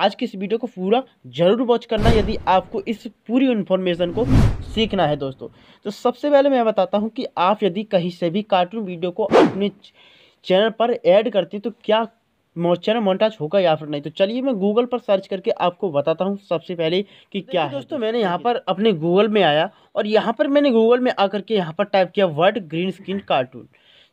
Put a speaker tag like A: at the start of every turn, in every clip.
A: आज के इस वीडियो को पूरा जरूर वॉच करना यदि आपको इस पूरी इन्फॉर्मेशन को सीखना है दोस्तों तो सबसे पहले मैं बताता हूँ कि आप यदि कहीं से भी कार्टून वीडियो को अपने चैनल पर ऐड करते हैं तो क्या चैनल मोन्टाज होगा या फिर नहीं तो चलिए मैं गूगल पर सर्च करके आपको बताता हूँ सबसे पहले कि क्या है दोस्तों मैंने यहाँ पर अपने गूगल में आया और यहाँ पर मैंने गूगल में आकर के यहाँ पर टाइप किया वर्ड ग्रीन स्क्रीन कार्टून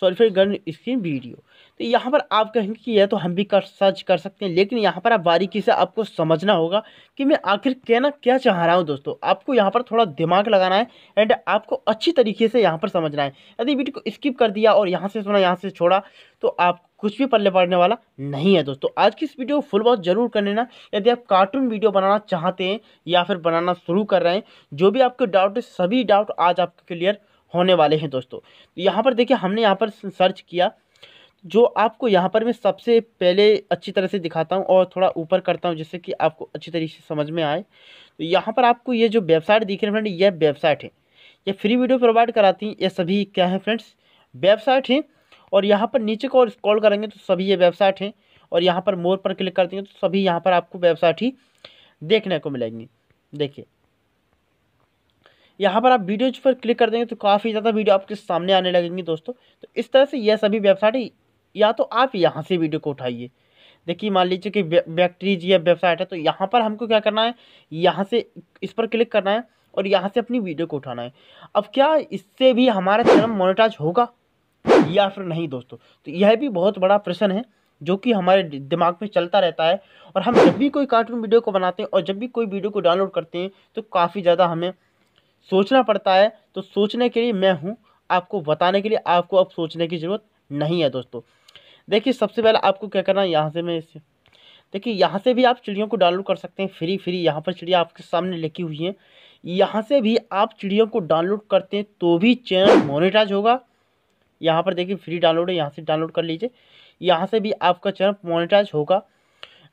A: सॉल्फेट गन स्क्रीन वीडियो तो यहाँ पर आप कहेंगे कि यह तो हम भी कर सर्च कर सकते हैं लेकिन यहाँ पर आप बारीकी से आपको समझना होगा कि मैं आखिर कहना क्या चाह रहा हूँ दोस्तों आपको यहाँ पर थोड़ा दिमाग लगाना है एंड आपको अच्छी तरीके से यहाँ पर समझना है यदि वीडियो को स्किप कर दिया और यहाँ से सुना यहाँ से छोड़ा तो आप कुछ भी पल्ले पड़ने वाला नहीं है दोस्तों आज की इस वीडियो को फुल बहुत जरूर कर लेना यदि आप कार्टून वीडियो बनाना चाहते हैं या फिर बनाना शुरू कर रहे हैं जो भी आपके डाउट है सभी डाउट आज आपके क्लियर होने वाले हैं दोस्तों तो यहाँ पर देखिए हमने यहाँ पर सर्च किया जो आपको यहाँ पर मैं सबसे पहले अच्छी तरह से दिखाता हूँ और थोड़ा ऊपर करता हूँ जिससे कि आपको अच्छी तरीके से समझ में आए तो यहाँ पर आपको ये जो वेबसाइट दिख रही है फ्रेंड यह वेबसाइट है ये फ्री वीडियो प्रोवाइड कराती हैं ये सभी क्या है फ्रेंड्स वेबसाइट हैं और यहाँ पर नीचे को और स्क्रॉल करेंगे तो सभी ये वेबसाइट हैं और यहाँ पर मोर पर क्लिक करते हैं तो सभी यहाँ पर आपको वेबसाइट ही देखने को मिलेंगी देखिए यहाँ पर आप वीडियोज पर क्लिक कर देंगे तो काफ़ी ज़्यादा वीडियो आपके सामने आने लगेंगे दोस्तों तो इस तरह से यह सभी वेबसाइट या तो आप यहाँ से वीडियो को उठाइए देखिए मान लीजिए कि बैक्ट्रीज या वेबसाइट है तो यहाँ पर हमको क्या करना है यहाँ से इस पर क्लिक करना है और यहाँ से अपनी वीडियो को उठाना है अब क्या इससे भी हमारा चैनल मोनिटाइज होगा या फिर नहीं दोस्तों तो यह भी बहुत बड़ा प्रश्न है जो कि हमारे दिमाग में चलता रहता है और हम जब भी कोई कार्टून वीडियो को बनाते हैं और जब भी कोई वीडियो को डाउनलोड करते हैं तो काफ़ी ज़्यादा हमें सोचना पड़ता है तो सोचने के लिए मैं हूँ आपको बताने के लिए आपको अब सोचने की ज़रूरत नहीं है दोस्तों देखिए सबसे पहले आपको क्या करना है यहाँ से मैं इसे देखिए यहाँ से भी आप चिड़ियों को डाउनलोड कर सकते हैं फ्री फ्री यहाँ पर चिड़िया आपके सामने लिखी हुई हैं यहाँ से भी आप चिड़ियों को डाउनलोड करते हैं तो भी चैनल मोनिटाइज होगा यहाँ पर देखिए फ्री डाउनलोड है यहाँ से डाउनलोड कर लीजिए यहाँ से भी आपका चैनल मोनिटाइज होगा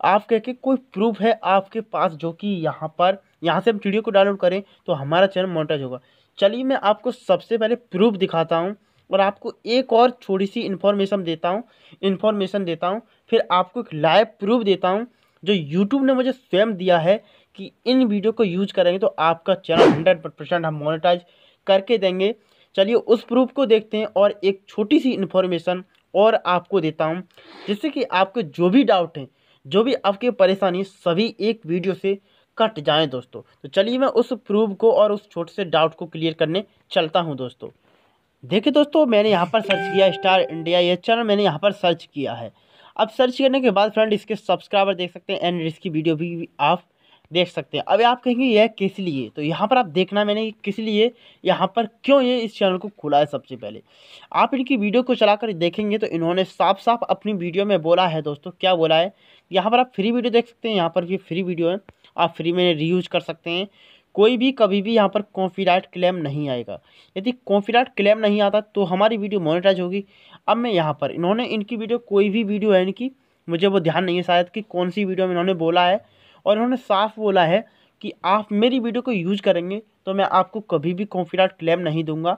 A: आप कह के कोई प्रूफ है आपके पास जो कि यहाँ पर यहाँ से हम वीडियो को डाउनलोड करें तो हमारा चैनल मोनिटाइज होगा चलिए मैं आपको सबसे पहले प्रूफ दिखाता हूँ और आपको एक और छोटी सी इन्फॉर्मेशन देता हूँ इन्फॉर्मेशन देता हूँ फिर आपको एक लाइव प्रूफ देता हूँ जो यूट्यूब ने मुझे स्वयं दिया है कि इन वीडियो को यूज करेंगे तो आपका चैनल हंड्रेड परसेंट हम मोनिटाइज करके देंगे चलिए उस प्रूफ को देखते हैं और एक छोटी सी इन्फॉर्मेशन और आपको देता हूँ जिससे कि आपके जो भी डाउट हैं जो भी आपकी परेशानी सभी एक वीडियो से कट जाएं दोस्तों तो चलिए मैं उस प्रूफ को और उस छोटे से डाउट को क्लियर करने चलता हूं दोस्तों देखिए दोस्तों मैंने यहाँ पर सर्च किया स्टार इंडिया ये चैनल मैंने यहाँ पर सर्च किया है अब सर्च करने के बाद फ्रेंड इसके सब्सक्राइबर देख सकते हैं एंड इसकी वीडियो भी आप देख सकते हैं अब आप कहेंगे यह किस लिए तो यहाँ पर आप देखना मैंने किस लिए यहाँ पर क्यों ये इस चैनल को खुला है सबसे पहले आप इनकी वीडियो को चलाकर देखेंगे तो इन्होंने साफ साफ अपनी वीडियो में बोला है दोस्तों क्या बोला है यहाँ पर आप फ्री वीडियो देख सकते हैं यहाँ पर भी फ्री वीडियो है आप फ्री में रीयूज कर सकते हैं कोई भी कभी भी यहाँ पर कॉपीराइट क्लेम नहीं आएगा यदि कॉपीराइट क्लेम नहीं आता तो हमारी वीडियो मोनेटाइज होगी अब मैं यहाँ पर इन्होंने इनकी वीडियो कोई भी वीडियो है इनकी मुझे वो ध्यान नहीं है शायद कि कौन सी वीडियो में इन्होंने बोला है और इन्होंने साफ बोला है कि आप मेरी वीडियो को यूज़ करेंगे तो मैं आपको कभी भी कॉपीराइट क्लेम नहीं दूंगा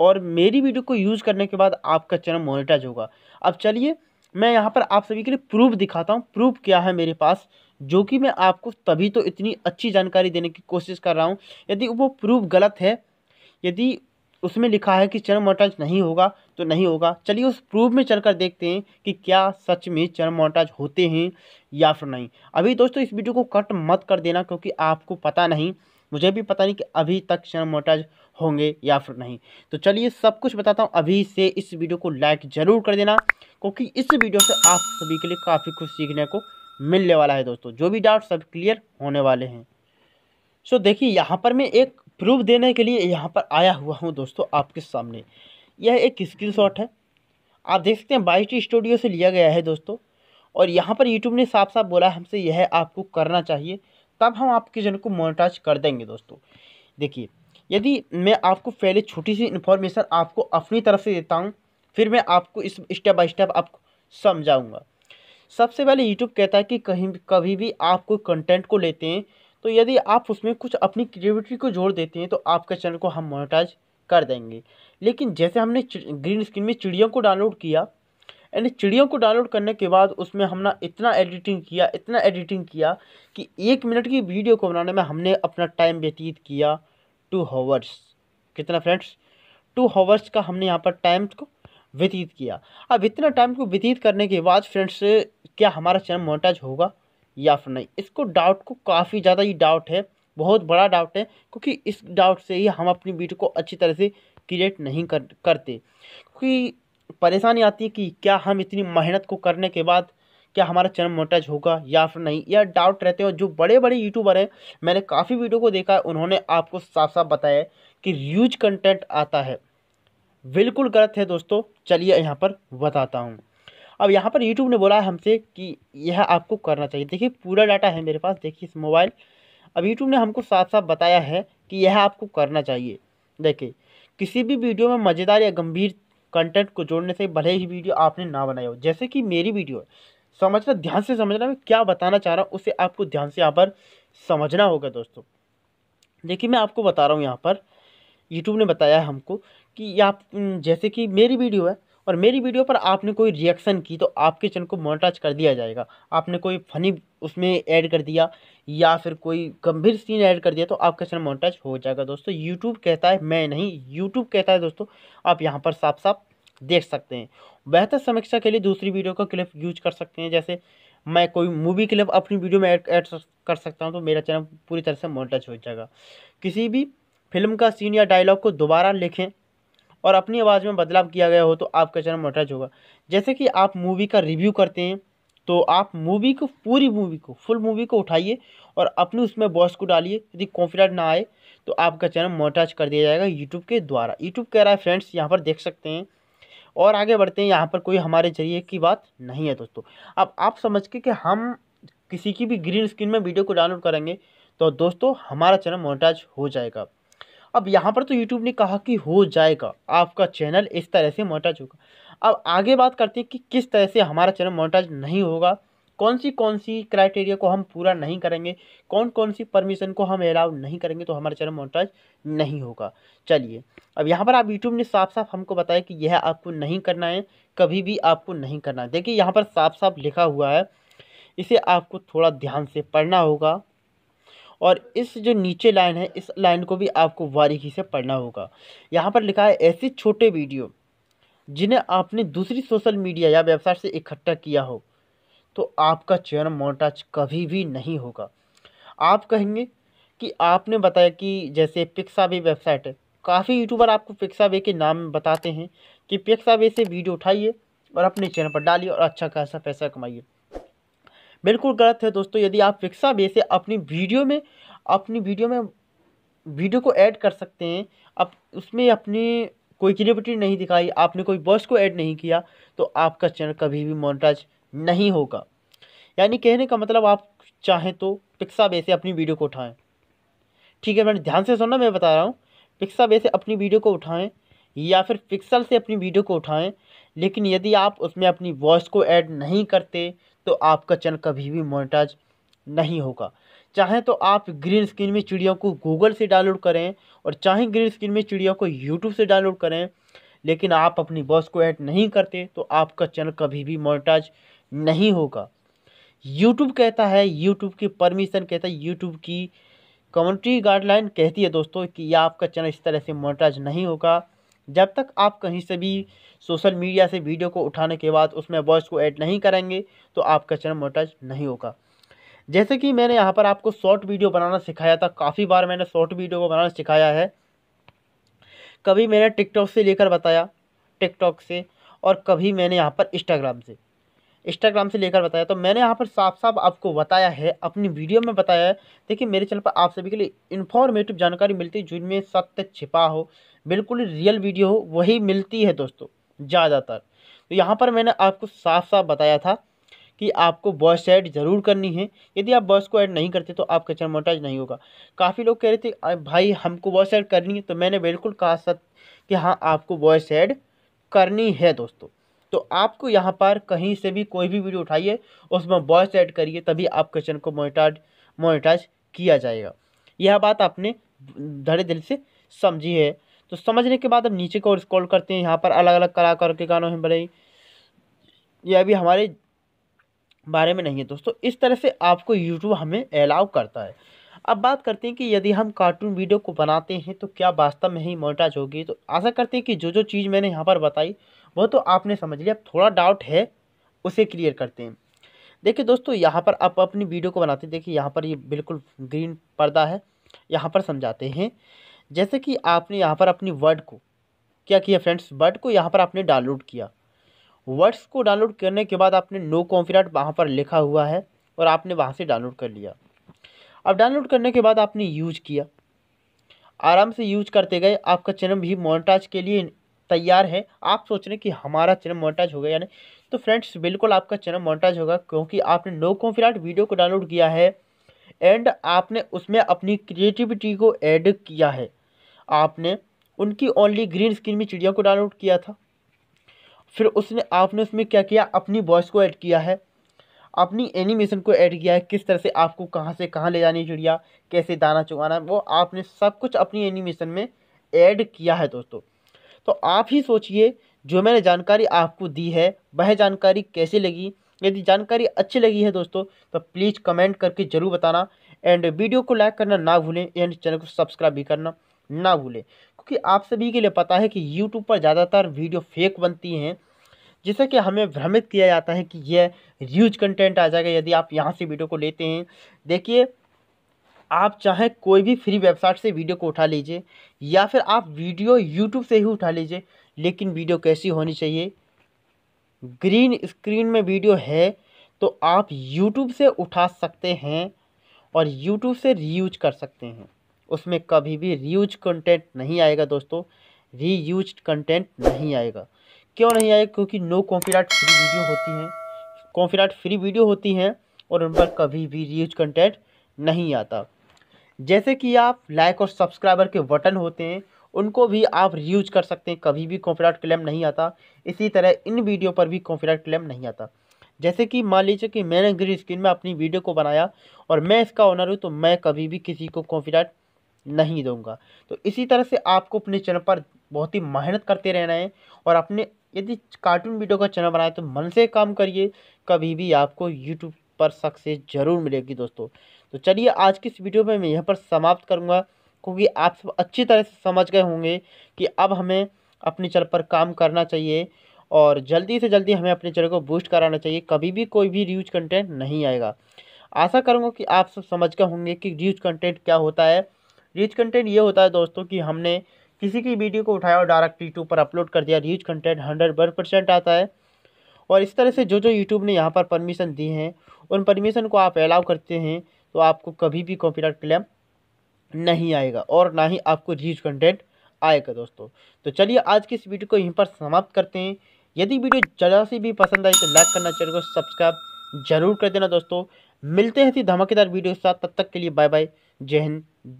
A: और मेरी वीडियो को यूज़ करने के बाद आपका चैनल मोनेटाइज होगा अब चलिए मैं यहाँ पर आप सभी के लिए प्रूफ दिखाता हूँ प्रूफ क्या है मेरे पास जो कि मैं आपको तभी तो इतनी अच्छी जानकारी देने की कोशिश कर रहा हूँ यदि वो प्रूफ गलत है यदि उसमें लिखा है कि चरम मोटाज नहीं होगा तो नहीं होगा चलिए उस प्रूफ में चलकर देखते हैं कि क्या सच में चरम मोटाज होते हैं या फिर नहीं अभी दोस्तों इस वीडियो को कट मत कर देना क्योंकि आपको पता नहीं मुझे भी पता नहीं कि अभी तक शर्म मोटाज होंगे या फिर नहीं तो चलिए सब कुछ बताता हूँ अभी से इस वीडियो को लाइक ज़रूर कर देना क्योंकि इस वीडियो से आप सभी के लिए काफ़ी कुछ सीखने को मिलने वाला है दोस्तों जो भी डाउट सब क्लियर होने वाले हैं सो देखिए यहाँ पर मैं एक प्रूफ देने के लिए यहाँ पर आया हुआ हूँ दोस्तों आपके सामने यह एक स्क्रीन है आप देख सकते हैं बाईटी स्टूडियो से लिया गया है दोस्तों और यहाँ पर यूट्यूब ने साफ साफ बोला हमसे यह आपको करना चाहिए तब हम आपके चैनल को मोनिटाइज कर देंगे दोस्तों देखिए यदि मैं आपको पहले छोटी सी इन्फॉर्मेशन आपको अपनी तरफ से देता हूँ फिर मैं आपको इस स्टेप बाय स्टेप आपको समझाऊँगा सबसे पहले यूट्यूब कहता है कि कहीं कभी भी आप कोई कंटेंट को लेते हैं तो यदि आप उसमें कुछ अपनी क्रिएटिविटी को जोड़ देते हैं तो आपके चैनल को हम मोनिटाइज कर देंगे लेकिन जैसे हमने ग्रीन स्क्रीन में चिड़ियों को डाउनलोड किया यानी चिड़ियों को डाउनलोड करने के बाद उसमें हमने इतना एडिटिंग किया इतना एडिटिंग किया कि एक मिनट की वीडियो को बनाने में हमने अपना टाइम व्यतीत किया टू हावर्स कितना फ्रेंड्स टू हावर्स का हमने यहाँ पर टाइम को व्यतीत किया अब इतना टाइम को व्यतीत करने के बाद फ्रेंड्स क्या हमारा चैनल मोटाज होगा या फिर नहीं इसको डाउट को काफ़ी ज़्यादा ही डाउट है बहुत बड़ा डाउट है क्योंकि इस डाउट से ही हम अपनी वीडियो को अच्छी तरह से क्रिएट नहीं कर करते क्योंकि परेशानी आती है कि क्या हम इतनी मेहनत को करने के बाद क्या हमारा चैनल मोटाइज होगा या फिर नहीं यह डाउट रहते हैं जो बड़े बड़े यूट्यूबर हैं मैंने काफ़ी वीडियो को देखा है उन्होंने आपको साफ साफ बताया कि यूज कंटेंट आता है बिल्कुल गलत है दोस्तों चलिए यहाँ पर बताता हूँ अब यहाँ पर यूट्यूब ने बोला है हमसे कि यह आपको करना चाहिए देखिए पूरा डाटा है मेरे पास देखिए इस मोबाइल अब यूट्यूब ने हमको साफ साफ बताया है कि यह आपको करना चाहिए देखिए किसी भी वीडियो में मज़ेदार या गंभीर कंटेंट को जोड़ने से भले ही वीडियो आपने ना बनाई हो जैसे कि मेरी वीडियो है समझना ध्यान से समझना मैं क्या बताना चाह रहा हूँ उसे आपको ध्यान से यहाँ पर समझना होगा दोस्तों देखिए मैं आपको बता रहा हूँ यहाँ पर यूट्यूब ने बताया हमको कि आप जैसे कि मेरी वीडियो है और मेरी वीडियो पर आपने कोई रिएक्शन की तो आपके चैनल को मोनोटाइज कर दिया जाएगा आपने कोई फनी उसमें ऐड कर दिया या फिर कोई गंभीर सीन ऐड कर दिया तो आपका चैनल मोनोटाइज हो जाएगा दोस्तों यूट्यूब कहता है मैं नहीं यूट्यूब कहता है दोस्तों आप यहाँ पर साफ साफ देख सकते हैं बेहतर समीक्षा के लिए दूसरी वीडियो का क्लिप यूज कर सकते हैं जैसे मैं कोई मूवी क्लिप अपनी वीडियो में ऐड कर सकता हूँ तो मेरा चैनल पूरी तरह से मोनोटाइज हो जाएगा किसी भी फिल्म का सीन या डायलॉग को दोबारा लिखें और अपनी आवाज़ में बदलाव किया गया हो तो आपका चैनल मोटाइज होगा जैसे कि आप मूवी का रिव्यू करते हैं तो आप मूवी को पूरी मूवी को फुल मूवी को उठाइए और अपनी उसमें बॉस को डालिए यदि कॉन्फिडेंट ना आए तो आपका चैनल मोटाज कर दिया जाएगा यूट्यूब के द्वारा यूट्यूब कह रहा है फ्रेंड्स यहाँ पर देख सकते हैं और आगे बढ़ते हैं यहाँ पर कोई हमारे जरिए की बात नहीं है दोस्तों अब आप समझ के कि हम किसी की भी ग्रीन स्क्रीन में वीडियो को डाउनलोड करेंगे तो दोस्तों हमारा चैनल मोटाज हो जाएगा अब यहाँ पर तो यूट्यूब ने कहा कि हो जाएगा आपका चैनल इस तरह से मोटाज होगा अब आगे बात करते हैं कि किस तरह से हमारा चैनल मोटाज नहीं होगा कौन सी कौन सी क्राइटेरिया को हम पूरा नहीं करेंगे कौन कौन सी परमिशन को हम अलाउ नहीं करेंगे तो हमारा चैनल मोटाज नहीं होगा चलिए अब यहाँ पर आप यूट्यूब ने साफ साफ हमको बताया कि यह आपको नहीं करना है कभी भी आपको नहीं करना है देखिए यहाँ पर साफ साफ लिखा हुआ है इसे आपको थोड़ा ध्यान से पढ़ना होगा और इस जो नीचे लाइन है इस लाइन को भी आपको बारीकी से पढ़ना होगा यहाँ पर लिखा है ऐसे छोटे वीडियो जिन्हें आपने दूसरी सोशल मीडिया या वेबसाइट से इकट्ठा किया हो तो आपका चयन मोटाज कभी भी नहीं होगा आप कहेंगे कि आपने बताया कि जैसे पिक्सावे वेबसाइट है काफ़ी यूट्यूबर आपको पिक्सावे के नाम बताते हैं कि पिक्सावे से वीडियो उठाइए और अपने चैनल पर डालिए और अच्छा खासा पैसा कमाइए बिल्कुल गलत है दोस्तों यदि आप फिक्सा बेस से अपनी वीडियो में अपनी वीडियो में वीडियो को ऐड कर सकते हैं अब उसमें अपनी कोई क्रिएटिविटी नहीं दिखाई आपने कोई बॉस को ऐड नहीं किया तो आपका चैनल कभी भी मोनटाइज नहीं होगा यानी कहने का मतलब आप चाहें तो पिक्सा बे से अपनी वीडियो को उठाएं ठीक है मैंने ध्यान से सुनना मैं बता रहा हूँ पिक्सा बे से अपनी वीडियो को उठाएं या फिर पिक्सल से अपनी वीडियो को उठाएं लेकिन यदि आप उसमें अपनी वॉइस को ऐड नहीं करते तो आपका चैनल कभी भी मोनिटाइज नहीं होगा चाहे तो आप ग्रीन स्क्रीन में चिड़ियों को गूगल से डाउनलोड करें और चाहे ग्रीन स्क्रीन में चिड़ियों को यूट्यूब से डाउनलोड करें लेकिन आप अपनी बॉस को ऐड नहीं करते तो आपका चैनल कभी भी मोनिटाइज नहीं होगा यूट्यूब कहता है यूट्यूब की परमिशन कहता है यूट्यूब की कम्युनिटी गाइडलाइन कहती है दोस्तों कि आपका चैनल इस तरह से मोनिटाइज नहीं होगा जब तक आप कहीं से भी सोशल मीडिया से वीडियो को उठाने के बाद उसमें वॉइस को ऐड नहीं करेंगे तो आपका चैनल मोटाइज नहीं होगा जैसे कि मैंने यहाँ पर आपको शॉर्ट वीडियो बनाना सिखाया था काफ़ी बार मैंने शॉर्ट वीडियो को बनाना सिखाया है कभी मैंने टिकटॉक से लेकर बताया टिकटॉक से और कभी मैंने यहाँ पर इंस्टाग्राम से इंस्टाग्राम से लेकर बताया तो मैंने यहाँ पर साफ साफ आपको बताया है अपनी वीडियो में बताया है देखिए मेरे चैनल पर आप सभी के लिए इन्फॉर्मेटिव जानकारी मिलती है जिनमें सत्य छिपा हो बिल्कुल रियल वीडियो हो वही मिलती है दोस्तों ज़्यादातर तो यहाँ पर मैंने आपको साफ साफ बताया था कि आपको वॉइस ऐड ज़रूर करनी है यदि आप बॉयस को ऐड नहीं करते तो आपका चैनल मोटाइज नहीं होगा काफ़ी लोग कह रहे थे भाई हमको वॉइस ऐड करनी है तो मैंने बिल्कुल कहा सत्य कि हाँ आपको वॉइस ऐड करनी है दोस्तों तो आपको यहाँ पर कहीं से भी कोई भी वीडियो उठाइए उसमें वॉइस ऐड करिए तभी आपके चैनल को मोनिटाइज मोनिटाइज किया जाएगा यह बात आपने धड़े दिल से समझी है तो समझने के बाद अब नीचे को और स्क्रॉल करते हैं यहाँ पर अलग अलग कलाकार के गानों में बनाई यह अभी हमारे बारे में नहीं है दोस्तों इस तरह से आपको यूट्यूब हमें अलाउ करता है अब बात करते हैं कि यदि हम कार्टून वीडियो को बनाते हैं तो क्या वास्तव में ही मोनिटाइज होगी तो आशा करते हैं कि जो जो चीज़ मैंने यहाँ पर बताई वो तो आपने समझ लिया थोड़ा डाउट है उसे क्लियर करते हैं देखिए दोस्तों यहाँ पर आप अपनी वीडियो को बनाते हैं देखिए यहाँ पर ये बिल्कुल ग्रीन पर्दा है यहाँ पर समझाते हैं जैसे कि आपने यहाँ पर अपनी वर्ड को क्या किया फ्रेंड्स वर्ड को यहाँ पर आपने डाउनलोड किया वर्ड्स को डाउनलोड करने के बाद आपने नो कॉन्फिडेंट वहाँ पर लिखा हुआ है और आपने वहाँ से डाउनलोड कर लिया अब डाउनलोड करने के बाद आपने यूज किया आराम से यूज करते गए आपका चैनल भी मोनटाज के लिए तैयार है आप सोच रहे हैं कि हमारा चैनल मोटाज हो गया यानी तो फ्रेंड्स बिल्कुल आपका चैनल मोटाज होगा क्योंकि आपने नो कॉन्फिडेंट वीडियो को डाउनलोड किया है एंड आपने उसमें अपनी क्रिएटिविटी को ऐड किया है आपने उनकी ओनली ग्रीन स्क्रीन में चिड़िया को डाउनलोड किया था फिर उसने आपने उसमें क्या किया अपनी वॉइस को ऐड किया है अपनी एनिमेशन को ऐड किया है किस तरह से आपको कहाँ से कहाँ ले जानी चिड़िया कैसे दाना चुगाना वो आपने सब कुछ अपनी एनिमेशन में ऐड किया है दोस्तों तो आप ही सोचिए जो मैंने जानकारी आपको दी है वह जानकारी कैसी लगी यदि जानकारी अच्छी लगी है दोस्तों तो प्लीज़ कमेंट करके ज़रूर बताना एंड वीडियो को लाइक करना ना भूलें एंड चैनल को सब्सक्राइब भी करना ना भूलें क्योंकि आप सभी के लिए पता है कि यूट्यूब पर ज़्यादातर वीडियो फेक बनती हैं जिससे कि हमें भ्रमित किया जाता है कि यह यूज कंटेंट आ जाएगा यदि आप यहाँ से वीडियो को लेते हैं देखिए आप चाहे कोई भी फ्री वेबसाइट से वीडियो को उठा लीजिए या फिर आप वीडियो यूट्यूब से ही उठा लीजिए लेकिन वीडियो कैसी होनी चाहिए ग्रीन स्क्रीन में वीडियो है तो आप यूट्यूब से उठा सकते हैं और यूट्यूब से रीयूज कर सकते हैं उसमें कभी भी रीयूज कंटेंट नहीं आएगा दोस्तों रीयूज कंटेंट नहीं आएगा क्यों नहीं आएगा क्योंकि नो कॉपीराइट फ्री वीडियो होती हैं कॉपीराइट फ्री वीडियो होती हैं और उन पर कभी भी रीयूज कंटेंट नहीं आता जैसे कि आप लाइक और सब्सक्राइबर के बटन होते हैं उनको भी आप यूज कर सकते हैं कभी भी कॉपीराइट क्लेम नहीं आता इसी तरह इन वीडियो पर भी कॉपीराइट क्लेम नहीं आता जैसे कि मान लीजिए कि मैंने ग्रीन स्क्रीन में अपनी वीडियो को बनाया और मैं इसका ऑनर हूँ तो मैं कभी भी किसी को कॉपीराइट नहीं दूंगा तो इसी तरह से आपको अपने चैनल पर बहुत ही मेहनत करते रहना है और अपने यदि कार्टून वीडियो का चैनल बनाए तो मन से काम करिए कभी भी आपको यूट्यूब पर सक्सेस ज़रूर मिलेगी दोस्तों तो चलिए आज की इस वीडियो में मैं यहाँ पर समाप्त करूँगा क्योंकि आप सब अच्छी तरह से समझ गए होंगे कि अब हमें अपने चल पर काम करना चाहिए और जल्दी से जल्दी हमें अपने चल को बूस्ट कराना चाहिए कभी भी कोई भी रीच कंटेंट नहीं आएगा आशा करूँगा कि आप सब समझ गए होंगे कि रीच कंटेंट क्या होता है रीच कंटेंट ये होता है दोस्तों कि हमने किसी की वीडियो को उठाया और डायरेक्ट यूट्यूब पर अपलोड कर दिया रीच कंटेंट हंड्रेड परसेंट आता है और इस तरह से जो जो यूट्यूब ने यहाँ पर परमिशन दी हैं उन परमिशन को आप अलाउ करते हैं तो आपको कभी भी कॉपीराइट क्लेम नहीं आएगा और ना ही आपको रीच कंटेंट आएगा दोस्तों तो चलिए आज की इस वीडियो को यहीं पर समाप्त करते हैं यदि वीडियो ज़रा सी भी पसंद आई तो लाइक करना चैनल को सब्सक्राइब जरूर कर देना दोस्तों मिलते हैं इसी धमाकेदार वीडियो के साथ तब तक के लिए बाय बाय जय हिंद